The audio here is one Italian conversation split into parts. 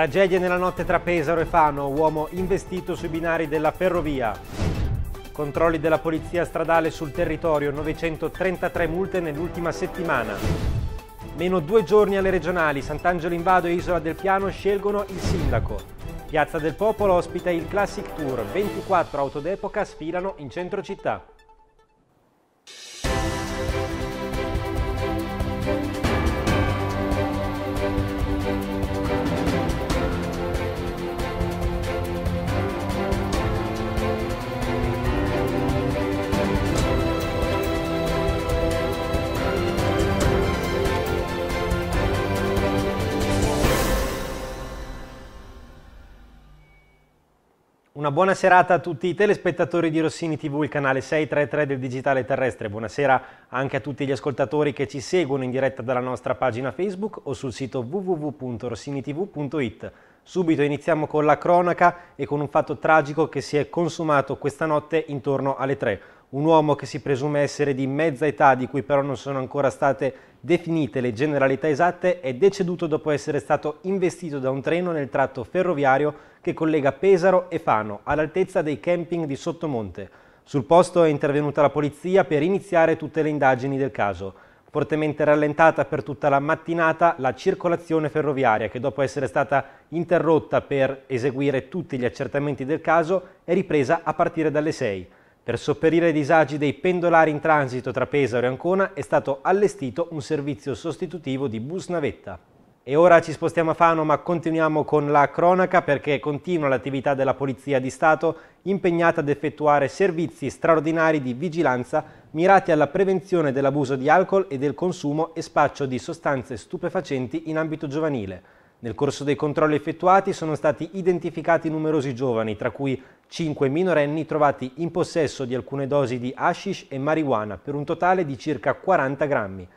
Tragedie nella notte tra Pesaro e Fano, uomo investito sui binari della ferrovia. Controlli della polizia stradale sul territorio, 933 multe nell'ultima settimana. Meno due giorni alle regionali, Sant'Angelo Invado e Isola del Piano scelgono il sindaco. Piazza del Popolo ospita il Classic Tour, 24 auto d'epoca sfilano in centro città. Una buona serata a tutti i telespettatori di Rossini TV, il canale 633 del Digitale Terrestre. Buonasera anche a tutti gli ascoltatori che ci seguono in diretta dalla nostra pagina Facebook o sul sito www.rossinitv.it. Subito iniziamo con la cronaca e con un fatto tragico che si è consumato questa notte intorno alle 3. Un uomo che si presume essere di mezza età, di cui però non sono ancora state definite le generalità esatte, è deceduto dopo essere stato investito da un treno nel tratto ferroviario che collega Pesaro e Fano all'altezza dei camping di Sottomonte. Sul posto è intervenuta la polizia per iniziare tutte le indagini del caso. Fortemente rallentata per tutta la mattinata la circolazione ferroviaria che dopo essere stata interrotta per eseguire tutti gli accertamenti del caso è ripresa a partire dalle 6. Per sopperire ai disagi dei pendolari in transito tra Pesaro e Ancona è stato allestito un servizio sostitutivo di bus navetta. E ora ci spostiamo a Fano ma continuiamo con la cronaca perché continua l'attività della Polizia di Stato impegnata ad effettuare servizi straordinari di vigilanza mirati alla prevenzione dell'abuso di alcol e del consumo e spaccio di sostanze stupefacenti in ambito giovanile. Nel corso dei controlli effettuati sono stati identificati numerosi giovani, tra cui 5 minorenni trovati in possesso di alcune dosi di hashish e marijuana per un totale di circa 40 grammi.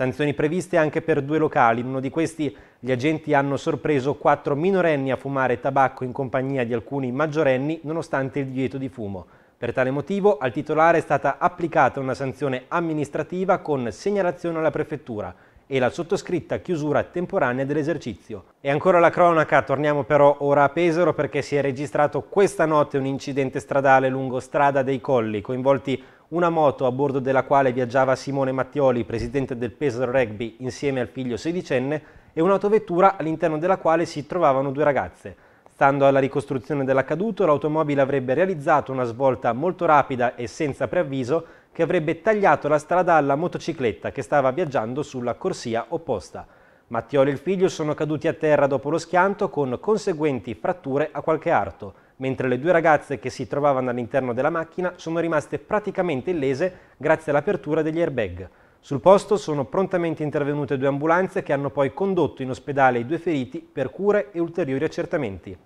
Sanzioni previste anche per due locali. In uno di questi gli agenti hanno sorpreso quattro minorenni a fumare tabacco in compagnia di alcuni maggiorenni nonostante il divieto di fumo. Per tale motivo al titolare è stata applicata una sanzione amministrativa con segnalazione alla prefettura e la sottoscritta chiusura temporanea dell'esercizio. E ancora la cronaca, torniamo però ora a Pesaro perché si è registrato questa notte un incidente stradale lungo Strada dei Colli, coinvolti una moto a bordo della quale viaggiava Simone Mattioli, presidente del Pesaro Rugby, insieme al figlio sedicenne, e un'autovettura all'interno della quale si trovavano due ragazze. Stando alla ricostruzione dell'accaduto, l'automobile avrebbe realizzato una svolta molto rapida e senza preavviso che avrebbe tagliato la strada alla motocicletta che stava viaggiando sulla corsia opposta. Mattioli e il figlio sono caduti a terra dopo lo schianto con conseguenti fratture a qualche arto mentre le due ragazze che si trovavano all'interno della macchina sono rimaste praticamente illese grazie all'apertura degli airbag. Sul posto sono prontamente intervenute due ambulanze che hanno poi condotto in ospedale i due feriti per cure e ulteriori accertamenti.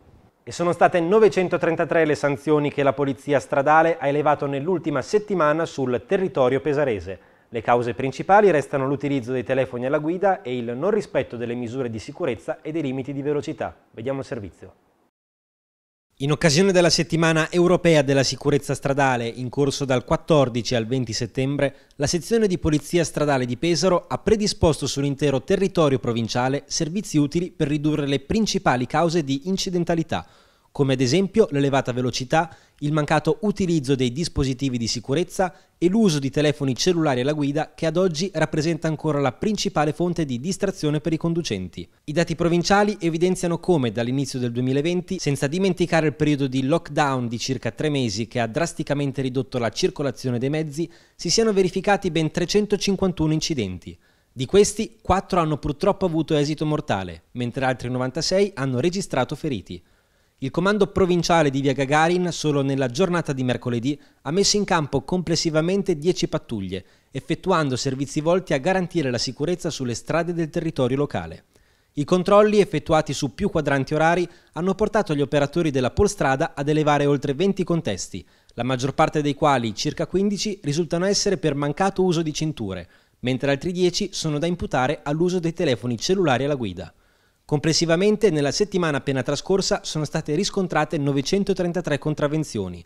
E sono state 933 le sanzioni che la Polizia stradale ha elevato nell'ultima settimana sul territorio pesarese. Le cause principali restano l'utilizzo dei telefoni alla guida e il non rispetto delle misure di sicurezza e dei limiti di velocità. Vediamo il servizio. In occasione della settimana europea della sicurezza stradale, in corso dal 14 al 20 settembre, la sezione di polizia stradale di Pesaro ha predisposto sull'intero territorio provinciale servizi utili per ridurre le principali cause di incidentalità, come ad esempio l'elevata velocità, il mancato utilizzo dei dispositivi di sicurezza e l'uso di telefoni cellulari alla guida che ad oggi rappresenta ancora la principale fonte di distrazione per i conducenti. I dati provinciali evidenziano come dall'inizio del 2020, senza dimenticare il periodo di lockdown di circa tre mesi che ha drasticamente ridotto la circolazione dei mezzi, si siano verificati ben 351 incidenti. Di questi, 4 hanno purtroppo avuto esito mortale, mentre altri 96 hanno registrato feriti. Il comando provinciale di via Gagarin solo nella giornata di mercoledì ha messo in campo complessivamente 10 pattuglie, effettuando servizi volti a garantire la sicurezza sulle strade del territorio locale. I controlli effettuati su più quadranti orari hanno portato gli operatori della polstrada ad elevare oltre 20 contesti, la maggior parte dei quali, circa 15, risultano essere per mancato uso di cinture, mentre altri 10 sono da imputare all'uso dei telefoni cellulari alla guida. Complessivamente, nella settimana appena trascorsa sono state riscontrate 933 contravvenzioni,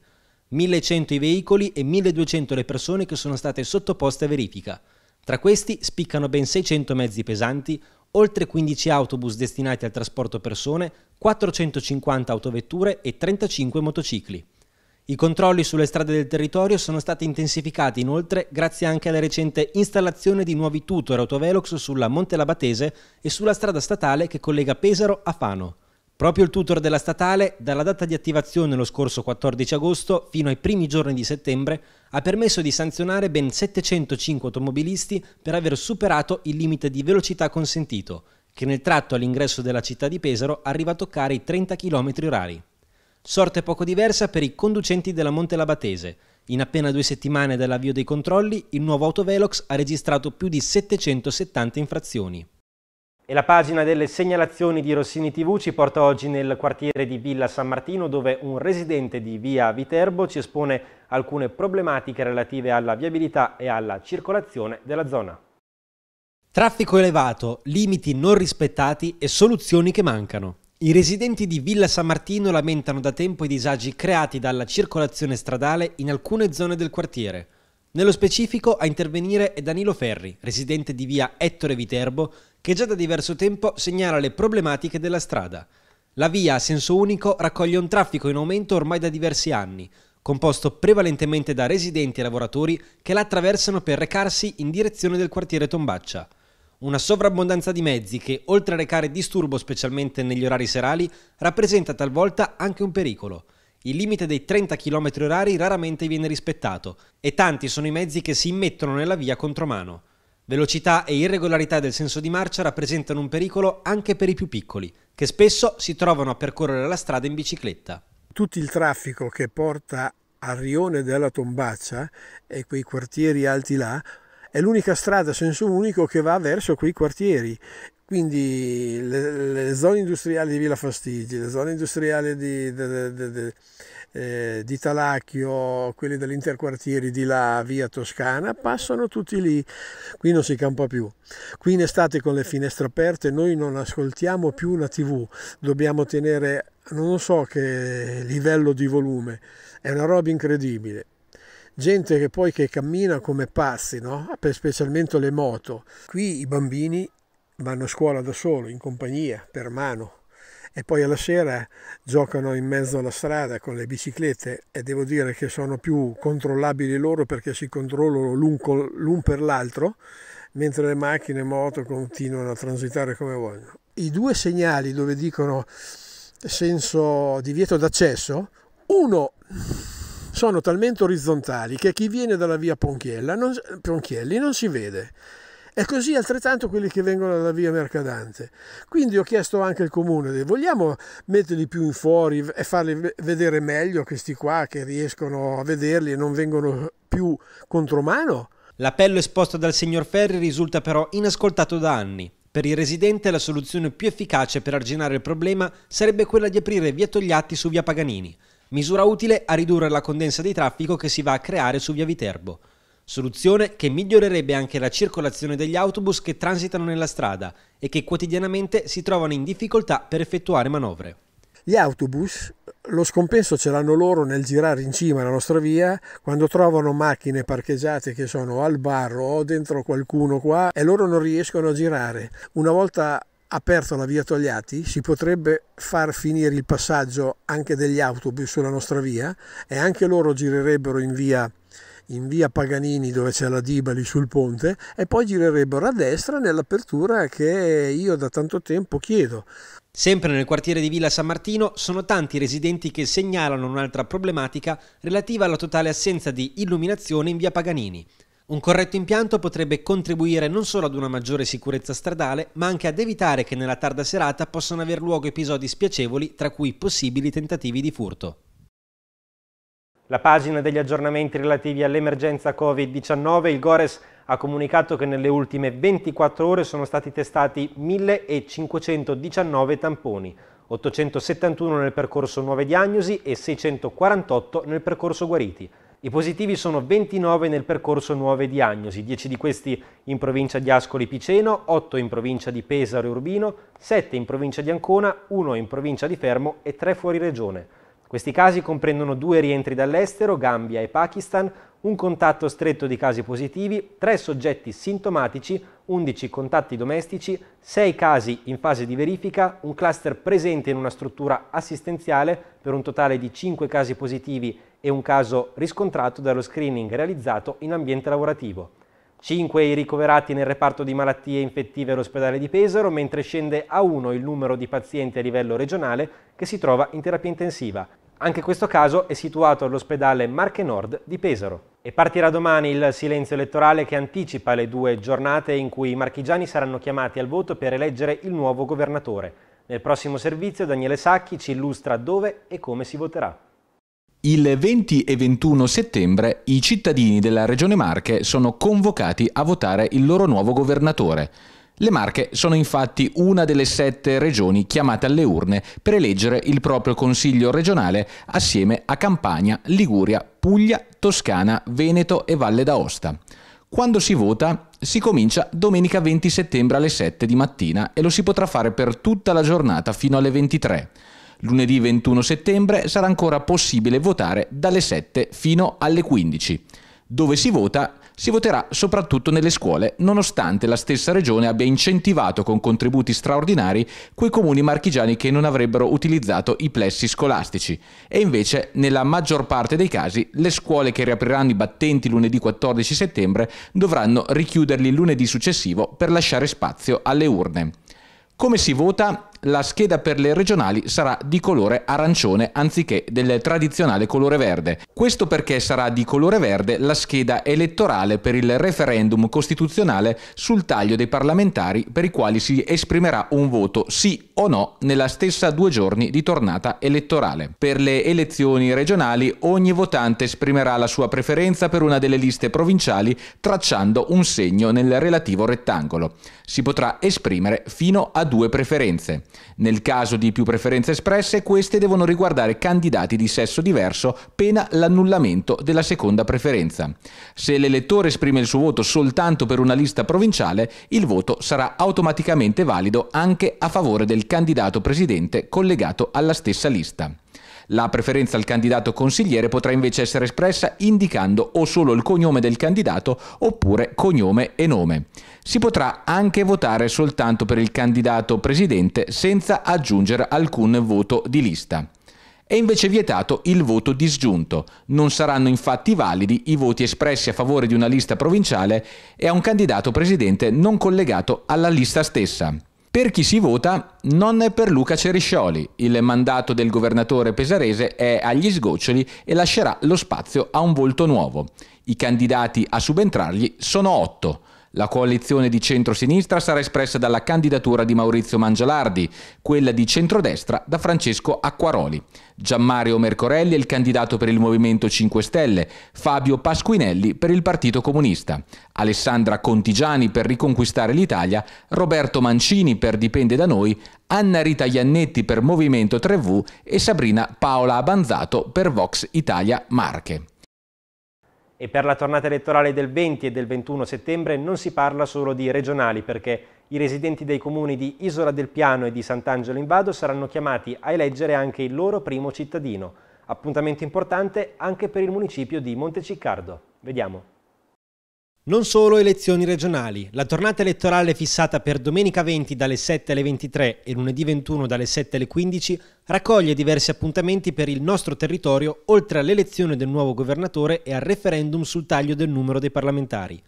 1100 i veicoli e 1200 le persone che sono state sottoposte a verifica. Tra questi spiccano ben 600 mezzi pesanti, oltre 15 autobus destinati al trasporto persone, 450 autovetture e 35 motocicli. I controlli sulle strade del territorio sono stati intensificati inoltre grazie anche alla recente installazione di nuovi tutor autovelox sulla Monte Labatese e sulla strada statale che collega Pesaro a Fano. Proprio il tutor della statale, dalla data di attivazione lo scorso 14 agosto fino ai primi giorni di settembre, ha permesso di sanzionare ben 705 automobilisti per aver superato il limite di velocità consentito, che nel tratto all'ingresso della città di Pesaro arriva a toccare i 30 km orari. Sorte poco diversa per i conducenti della Monte Labatese. In appena due settimane dall'avvio dei controlli, il nuovo autovelox ha registrato più di 770 infrazioni. E la pagina delle segnalazioni di Rossini TV ci porta oggi nel quartiere di Villa San Martino dove un residente di via Viterbo ci espone alcune problematiche relative alla viabilità e alla circolazione della zona. Traffico elevato, limiti non rispettati e soluzioni che mancano. I residenti di Villa San Martino lamentano da tempo i disagi creati dalla circolazione stradale in alcune zone del quartiere. Nello specifico a intervenire è Danilo Ferri, residente di via Ettore Viterbo, che già da diverso tempo segnala le problematiche della strada. La via a senso unico raccoglie un traffico in aumento ormai da diversi anni, composto prevalentemente da residenti e lavoratori che la attraversano per recarsi in direzione del quartiere Tombaccia. Una sovrabbondanza di mezzi che, oltre a recare disturbo specialmente negli orari serali, rappresenta talvolta anche un pericolo. Il limite dei 30 km/h raramente viene rispettato e tanti sono i mezzi che si immettono nella via contromano. Velocità e irregolarità del senso di marcia rappresentano un pericolo anche per i più piccoli, che spesso si trovano a percorrere la strada in bicicletta. Tutto il traffico che porta al rione della Tombaccia e quei quartieri alti là è l'unica strada a senso unico che va verso quei quartieri. Quindi le, le zone industriali di Villa Fastigi, le zone industriali di, de, de, de, eh, di Talacchio, quelle dell'interquartiere di là, via Toscana, passano tutti lì. Qui non si campa più. Qui in estate con le finestre aperte noi non ascoltiamo più una tv, dobbiamo tenere non so che livello di volume, è una roba incredibile gente che poi che cammina come pazzi, no? specialmente le moto. Qui i bambini vanno a scuola da solo, in compagnia, per mano, e poi alla sera giocano in mezzo alla strada con le biciclette e devo dire che sono più controllabili loro perché si controllano l'un per l'altro, mentre le macchine e moto continuano a transitare come vogliono. I due segnali dove dicono senso di vieto d'accesso, uno sono talmente orizzontali che chi viene dalla via non, Ponchielli non si vede. E così altrettanto quelli che vengono dalla via Mercadante. Quindi ho chiesto anche al comune, vogliamo metterli più in fuori e farli vedere meglio questi qua che riescono a vederli e non vengono più contromano? L'appello esposto dal signor Ferri risulta però inascoltato da anni. Per il residente la soluzione più efficace per arginare il problema sarebbe quella di aprire via Togliatti su via Paganini, misura utile a ridurre la condensa di traffico che si va a creare su via Viterbo. Soluzione che migliorerebbe anche la circolazione degli autobus che transitano nella strada e che quotidianamente si trovano in difficoltà per effettuare manovre. Gli autobus lo scompenso ce l'hanno loro nel girare in cima alla nostra via quando trovano macchine parcheggiate che sono al bar o dentro qualcuno qua e loro non riescono a girare. Una volta aperto la via Togliatti si potrebbe far finire il passaggio anche degli autobus sulla nostra via e anche loro girerebbero in via, in via Paganini dove c'è la Dibali sul ponte e poi girerebbero a destra nell'apertura che io da tanto tempo chiedo. Sempre nel quartiere di Villa San Martino sono tanti i residenti che segnalano un'altra problematica relativa alla totale assenza di illuminazione in via Paganini. Un corretto impianto potrebbe contribuire non solo ad una maggiore sicurezza stradale, ma anche ad evitare che nella tarda serata possano aver luogo episodi spiacevoli, tra cui possibili tentativi di furto. La pagina degli aggiornamenti relativi all'emergenza Covid-19, il Gores ha comunicato che nelle ultime 24 ore sono stati testati 1519 tamponi, 871 nel percorso nuove diagnosi e 648 nel percorso guariti. I positivi sono 29 nel percorso nuove diagnosi, 10 di questi in provincia di Ascoli Piceno, 8 in provincia di Pesaro e Urbino, 7 in provincia di Ancona, 1 in provincia di Fermo e 3 fuori regione. Questi casi comprendono due rientri dall'estero, Gambia e Pakistan, un contatto stretto di casi positivi, 3 soggetti sintomatici, 11 contatti domestici, 6 casi in fase di verifica, un cluster presente in una struttura assistenziale per un totale di 5 casi positivi e un caso riscontrato dallo screening realizzato in ambiente lavorativo. 5 i ricoverati nel reparto di malattie infettive all'ospedale di Pesaro, mentre scende a 1 il numero di pazienti a livello regionale che si trova in terapia intensiva. Anche questo caso è situato all'ospedale Marche Nord di Pesaro. E partirà domani il silenzio elettorale che anticipa le due giornate in cui i marchigiani saranno chiamati al voto per eleggere il nuovo governatore. Nel prossimo servizio Daniele Sacchi ci illustra dove e come si voterà. Il 20 e 21 settembre i cittadini della Regione Marche sono convocati a votare il loro nuovo governatore. Le Marche sono infatti una delle sette regioni chiamate alle urne per eleggere il proprio Consiglio regionale assieme a Campania, Liguria, Puglia, Toscana, Veneto e Valle d'Aosta. Quando si vota si comincia domenica 20 settembre alle 7 di mattina e lo si potrà fare per tutta la giornata fino alle 23. Lunedì 21 settembre sarà ancora possibile votare dalle 7 fino alle 15. Dove si vota si voterà soprattutto nelle scuole, nonostante la stessa regione abbia incentivato con contributi straordinari quei comuni marchigiani che non avrebbero utilizzato i plessi scolastici. E invece, nella maggior parte dei casi, le scuole che riapriranno i battenti lunedì 14 settembre dovranno richiuderli lunedì successivo per lasciare spazio alle urne. Come si vota? la scheda per le regionali sarà di colore arancione anziché del tradizionale colore verde. Questo perché sarà di colore verde la scheda elettorale per il referendum costituzionale sul taglio dei parlamentari per i quali si esprimerà un voto sì o no nella stessa due giorni di tornata elettorale. Per le elezioni regionali ogni votante esprimerà la sua preferenza per una delle liste provinciali tracciando un segno nel relativo rettangolo. Si potrà esprimere fino a due preferenze. Nel caso di più preferenze espresse, queste devono riguardare candidati di sesso diverso, pena l'annullamento della seconda preferenza. Se l'elettore esprime il suo voto soltanto per una lista provinciale, il voto sarà automaticamente valido anche a favore del candidato presidente collegato alla stessa lista. La preferenza al candidato consigliere potrà invece essere espressa indicando o solo il cognome del candidato oppure cognome e nome. Si potrà anche votare soltanto per il candidato presidente senza aggiungere alcun voto di lista. È invece vietato il voto disgiunto. Non saranno infatti validi i voti espressi a favore di una lista provinciale e a un candidato presidente non collegato alla lista stessa. Per chi si vota, non è per Luca Ceriscioli. Il mandato del governatore pesarese è agli sgoccioli e lascerà lo spazio a un volto nuovo. I candidati a subentrargli sono otto. La coalizione di centro-sinistra sarà espressa dalla candidatura di Maurizio Mangialardi, quella di centrodestra da Francesco Acquaroli. Giammario Mercorelli è il candidato per il Movimento 5 Stelle, Fabio Pasquinelli per il Partito Comunista, Alessandra Contigiani per Riconquistare l'Italia, Roberto Mancini per Dipende da noi, Anna Rita Iannetti per Movimento 3V e Sabrina Paola Abanzato per Vox Italia Marche. E per la tornata elettorale del 20 e del 21 settembre non si parla solo di regionali perché i residenti dei comuni di Isola del Piano e di Sant'Angelo in Vado saranno chiamati a eleggere anche il loro primo cittadino. Appuntamento importante anche per il municipio di Monteciccardo. Vediamo. Non solo elezioni regionali. La tornata elettorale fissata per domenica 20 dalle 7 alle 23 e lunedì 21 dalle 7 alle 15 raccoglie diversi appuntamenti per il nostro territorio oltre all'elezione del nuovo governatore e al referendum sul taglio del numero dei parlamentari.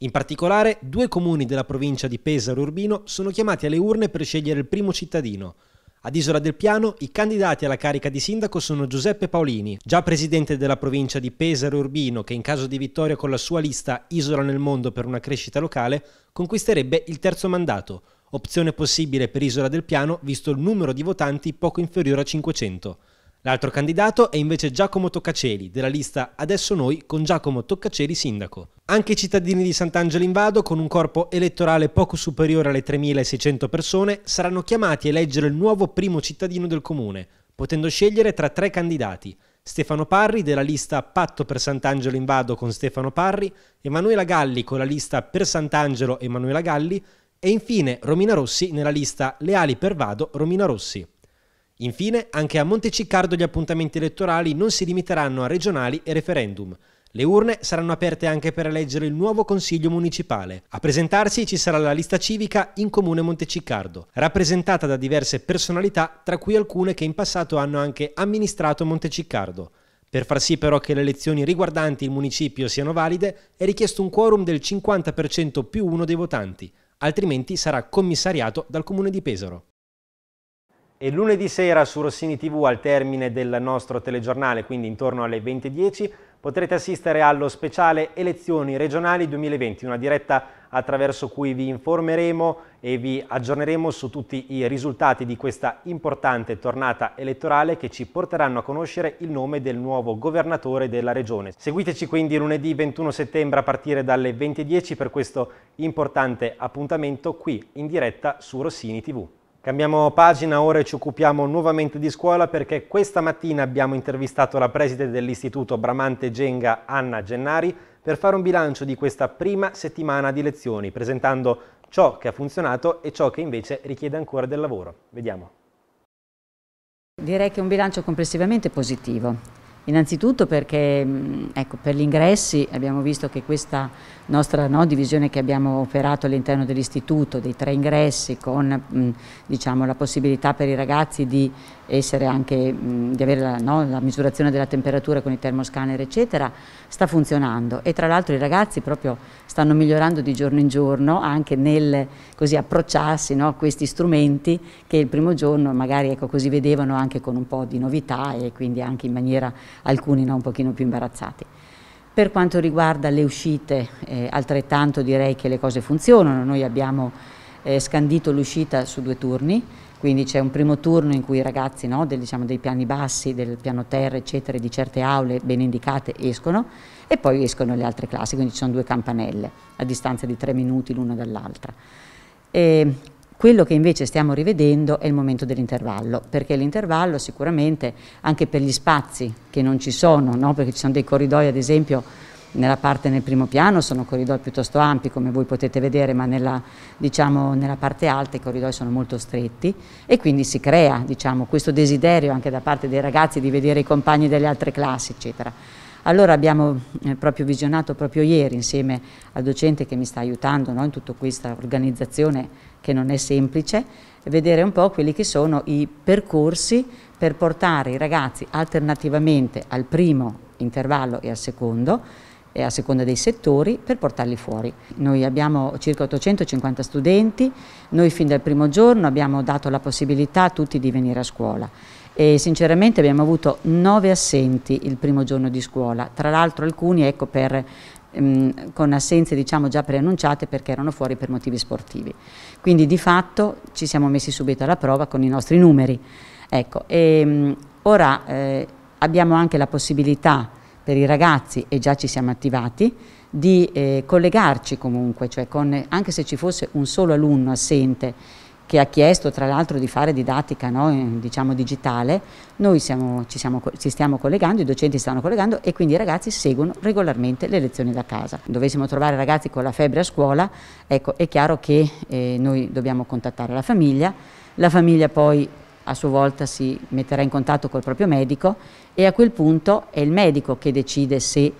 In particolare, due comuni della provincia di Pesaro Urbino sono chiamati alle urne per scegliere il primo cittadino – ad Isola del Piano i candidati alla carica di sindaco sono Giuseppe Paolini, già presidente della provincia di Pesaro Urbino, che in caso di vittoria con la sua lista Isola nel mondo per una crescita locale, conquisterebbe il terzo mandato, opzione possibile per Isola del Piano visto il numero di votanti poco inferiore a 500. L'altro candidato è invece Giacomo Toccaceli, della lista Adesso Noi con Giacomo Toccaceli sindaco. Anche i cittadini di Sant'Angelo in Vado, con un corpo elettorale poco superiore alle 3.600 persone, saranno chiamati a eleggere il nuovo primo cittadino del comune, potendo scegliere tra tre candidati. Stefano Parri della lista Patto per Sant'Angelo in Vado con Stefano Parri, Emanuela Galli con la lista Per Sant'Angelo Emanuela Galli e infine Romina Rossi nella lista Leali per Vado Romina Rossi. Infine, anche a Monteciccardo gli appuntamenti elettorali non si limiteranno a regionali e referendum. Le urne saranno aperte anche per eleggere il nuovo consiglio municipale. A presentarsi ci sarà la lista civica in comune Monteciccardo, rappresentata da diverse personalità, tra cui alcune che in passato hanno anche amministrato Monteciccardo. Per far sì però che le elezioni riguardanti il municipio siano valide, è richiesto un quorum del 50% più uno dei votanti, altrimenti sarà commissariato dal comune di Pesaro. E lunedì sera su Rossini TV al termine del nostro telegiornale, quindi intorno alle 20.10, potrete assistere allo speciale Elezioni regionali 2020, una diretta attraverso cui vi informeremo e vi aggiorneremo su tutti i risultati di questa importante tornata elettorale che ci porteranno a conoscere il nome del nuovo governatore della regione. Seguiteci quindi lunedì 21 settembre a partire dalle 20.10 per questo importante appuntamento qui in diretta su Rossini TV. Cambiamo pagina, ora ci occupiamo nuovamente di scuola perché questa mattina abbiamo intervistato la preside dell'Istituto Bramante Genga, Anna Gennari, per fare un bilancio di questa prima settimana di lezioni, presentando ciò che ha funzionato e ciò che invece richiede ancora del lavoro. Vediamo. Direi che è un bilancio complessivamente positivo. Innanzitutto perché mm, ecco, per gli ingressi abbiamo visto che questa nostra no, divisione che abbiamo operato all'interno dell'istituto, dei tre ingressi con mm, diciamo, la possibilità per i ragazzi di, anche, mm, di avere la, no, la, misurazione della temperatura con i termoscanner eccetera, sta funzionando e tra l'altro i ragazzi proprio stanno migliorando di giorno in giorno anche nel così, approcciarsi no, a questi strumenti che il primo giorno magari ecco, così vedevano anche con un po' di novità e quindi anche in maniera alcuni no, un pochino più imbarazzati. Per quanto riguarda le uscite, eh, altrettanto direi che le cose funzionano, noi abbiamo eh, scandito l'uscita su due turni, quindi c'è un primo turno in cui i ragazzi no, del, diciamo, dei piani bassi, del piano terra, eccetera, di certe aule ben indicate escono e poi escono le altre classi, quindi ci sono due campanelle a distanza di tre minuti l'una dall'altra. Quello che invece stiamo rivedendo è il momento dell'intervallo, perché l'intervallo sicuramente anche per gli spazi che non ci sono, no? perché ci sono dei corridoi ad esempio nella parte nel primo piano sono corridoi piuttosto ampi come voi potete vedere, ma nella, diciamo, nella parte alta i corridoi sono molto stretti e quindi si crea diciamo, questo desiderio anche da parte dei ragazzi di vedere i compagni delle altre classi, eccetera. Allora abbiamo eh, proprio visionato proprio ieri insieme al docente che mi sta aiutando no, in tutta questa organizzazione che non è semplice, vedere un po' quelli che sono i percorsi per portare i ragazzi alternativamente al primo intervallo e al secondo, e a seconda dei settori, per portarli fuori. Noi abbiamo circa 850 studenti, noi fin dal primo giorno abbiamo dato la possibilità a tutti di venire a scuola e sinceramente abbiamo avuto nove assenti il primo giorno di scuola, tra l'altro alcuni ecco, per ehm, con assenze diciamo, già preannunciate perché erano fuori per motivi sportivi. Quindi di fatto ci siamo messi subito alla prova con i nostri numeri. Ecco, e, ehm, ora eh, abbiamo anche la possibilità per i ragazzi, e già ci siamo attivati, di eh, collegarci comunque, cioè con, anche se ci fosse un solo alunno assente che ha chiesto tra l'altro di fare didattica no, diciamo digitale, noi siamo, ci, siamo, ci, stiamo collegando, i docenti stanno collegando e quindi i ragazzi seguono regolarmente le lezioni da casa. Dovessimo trovare ragazzi con la febbre a scuola, ecco è chiaro che eh, noi dobbiamo contattare la famiglia, la famiglia poi a sua volta si metterà in contatto col proprio medico e a quel punto è il medico che decide se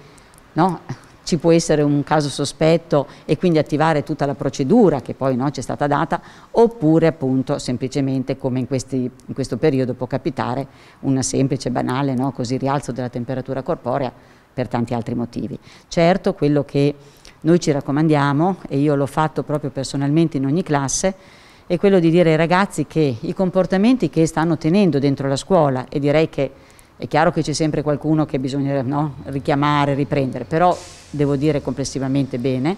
no, ci può essere un caso sospetto e quindi attivare tutta la procedura che poi no, ci è stata data, oppure appunto semplicemente come in, questi, in questo periodo può capitare una semplice, banale no, così, rialzo della temperatura corporea per tanti altri motivi. Certo quello che noi ci raccomandiamo, e io l'ho fatto proprio personalmente in ogni classe, è quello di dire ai ragazzi che i comportamenti che stanno tenendo dentro la scuola, e direi che è chiaro che c'è sempre qualcuno che bisogna no, richiamare, riprendere, però devo dire complessivamente bene,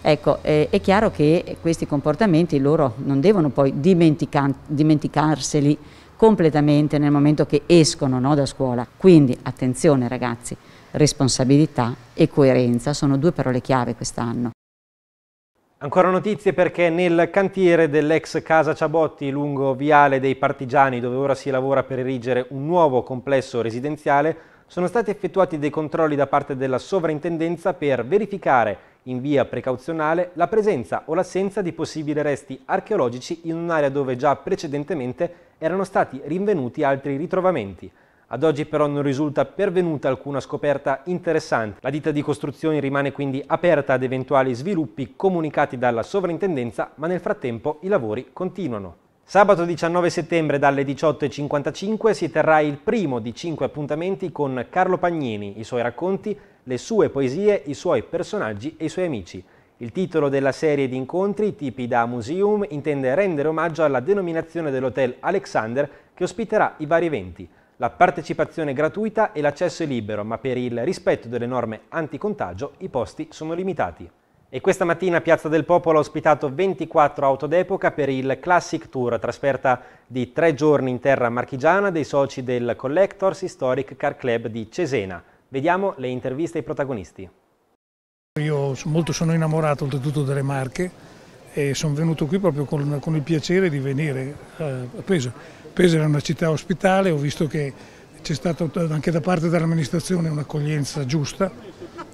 ecco, eh, è chiaro che questi comportamenti loro non devono poi dimenticarseli completamente nel momento che escono no, da scuola. Quindi attenzione ragazzi, responsabilità e coerenza sono due parole chiave quest'anno. Ancora notizie perché nel cantiere dell'ex Casa Ciabotti lungo Viale dei Partigiani, dove ora si lavora per erigere un nuovo complesso residenziale, sono stati effettuati dei controlli da parte della sovrintendenza per verificare in via precauzionale la presenza o l'assenza di possibili resti archeologici in un'area dove già precedentemente erano stati rinvenuti altri ritrovamenti. Ad oggi però non risulta pervenuta alcuna scoperta interessante. La ditta di costruzioni rimane quindi aperta ad eventuali sviluppi comunicati dalla sovrintendenza, ma nel frattempo i lavori continuano. Sabato 19 settembre dalle 18.55 si terrà il primo di cinque appuntamenti con Carlo Pagnini, i suoi racconti, le sue poesie, i suoi personaggi e i suoi amici. Il titolo della serie di incontri, tipi da museum, intende rendere omaggio alla denominazione dell'hotel Alexander che ospiterà i vari eventi. La partecipazione è gratuita e l'accesso è libero, ma per il rispetto delle norme anticontagio i posti sono limitati. E questa mattina Piazza del Popolo ha ospitato 24 auto d'epoca per il Classic Tour, trasferta di tre giorni in terra marchigiana dei soci del Collectors Historic Car Club di Cesena. Vediamo le interviste ai protagonisti. Io molto sono innamorato oltretutto delle marche e sono venuto qui proprio con, con il piacere di venire eh, a Pesa. Pesa era una città ospitale, ho visto che c'è stata anche da parte dell'amministrazione un'accoglienza giusta,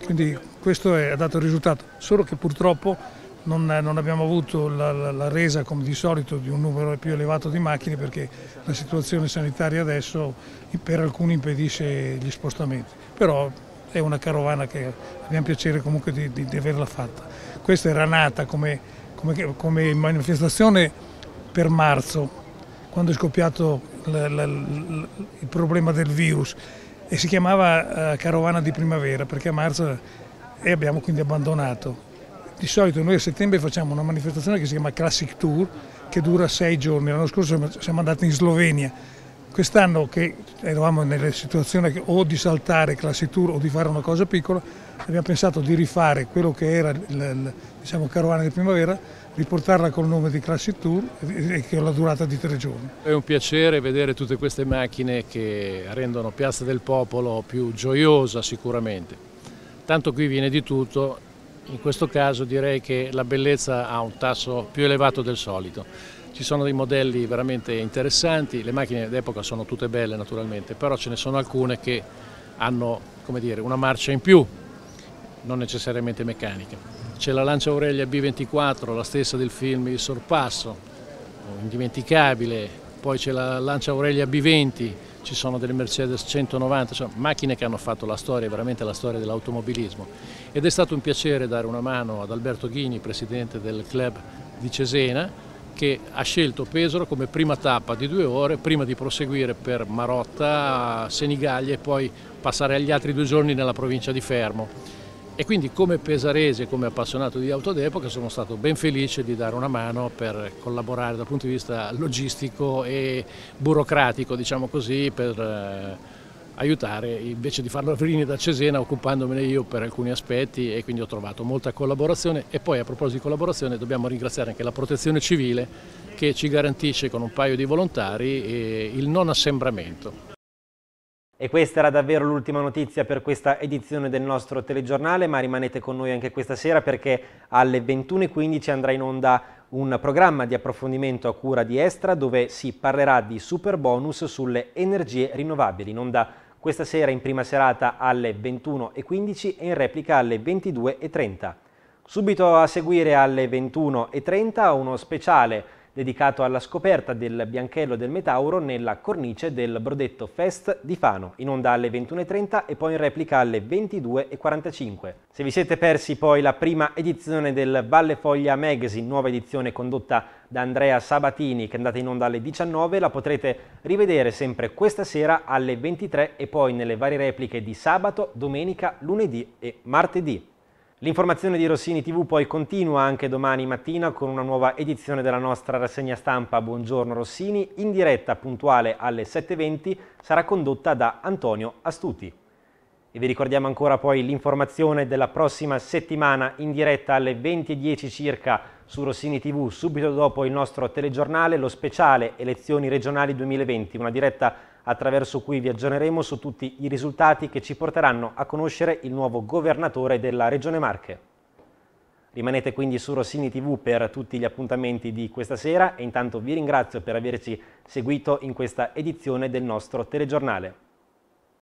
quindi questo è, ha dato il risultato, solo che purtroppo non, non abbiamo avuto la, la, la, resa come di solito di un numero più elevato di macchine perché la situazione sanitaria adesso per alcuni impedisce gli spostamenti, però è una carovana che abbiamo piacere comunque di, di, di averla fatta. Questa era nata come, come, come manifestazione per marzo, quando è scoppiato la, la, il problema del virus e si chiamava eh, Carovana di Primavera perché a marzo eh, e abbiamo quindi abbandonato. Di solito noi a settembre facciamo una manifestazione che si chiama Classic Tour che dura sei giorni, l'anno scorso siamo andati in Slovenia, quest'anno che eravamo nella situazione o di saltare Classic Tour o di fare una cosa piccola abbiamo pensato di rifare quello che era il, diciamo, Carovana di Primavera riportarla col nome di Classic Tour e che ha la durata di tre giorni. È un piacere vedere tutte queste macchine che rendono Piazza del Popolo più gioiosa sicuramente. Tanto qui viene di tutto, in questo caso direi che la bellezza ha un tasso più elevato del solito. Ci sono dei modelli veramente interessanti, le macchine d'epoca sono tutte belle naturalmente, però ce ne sono alcune che hanno dire, una marcia in più, non necessariamente meccanica. C'è la Lancia Aurelia B24, la stessa del film Il Sorpasso, indimenticabile. Poi c'è la Lancia Aurelia B20, ci sono delle Mercedes 190, cioè macchine che hanno fatto la storia, veramente la storia dell'automobilismo. Ed è stato un piacere dare una mano ad Alberto Ghini, presidente del club di Cesena, che ha scelto Pesaro come prima tappa di due ore prima di proseguire per Marotta, Senigallia e poi passare agli altri due giorni nella provincia di Fermo e quindi come pesarese, come appassionato di auto d'epoca sono stato ben felice di dare una mano per collaborare dal punto di vista logistico e burocratico, diciamo così, per eh, aiutare invece di farlo venire da Cesena occupandomene io per alcuni aspetti e quindi ho trovato molta collaborazione e poi a proposito di collaborazione dobbiamo ringraziare anche la protezione civile che ci garantisce con un paio di volontari eh, il non assembramento. E questa era davvero l'ultima notizia per questa edizione del nostro telegiornale, ma rimanete con noi anche questa sera perché alle 21.15 andrà in onda un programma di approfondimento a cura di Estra dove si parlerà di super bonus sulle energie rinnovabili, in onda questa sera in prima serata alle 21.15 e in replica alle 22.30. Subito a seguire alle 21.30 uno speciale dedicato alla scoperta del bianchello del Metauro nella cornice del Brodetto Fest di Fano, in onda alle 21.30 e poi in replica alle 22.45. Se vi siete persi poi la prima edizione del Valle Foglia Magazine, nuova edizione condotta da Andrea Sabatini, che è andata in onda alle 19, la potrete rivedere sempre questa sera alle 23 e poi nelle varie repliche di sabato, domenica, lunedì e martedì. L'informazione di Rossini TV poi continua anche domani mattina con una nuova edizione della nostra rassegna stampa Buongiorno Rossini, in diretta puntuale alle 7.20, sarà condotta da Antonio Astuti. E vi ricordiamo ancora poi l'informazione della prossima settimana in diretta alle 20.10 circa su Rossini TV, subito dopo il nostro telegiornale, lo speciale Elezioni regionali 2020, una diretta attraverso cui vi aggiorneremo su tutti i risultati che ci porteranno a conoscere il nuovo governatore della Regione Marche. Rimanete quindi su Rossini TV per tutti gli appuntamenti di questa sera e intanto vi ringrazio per averci seguito in questa edizione del nostro telegiornale.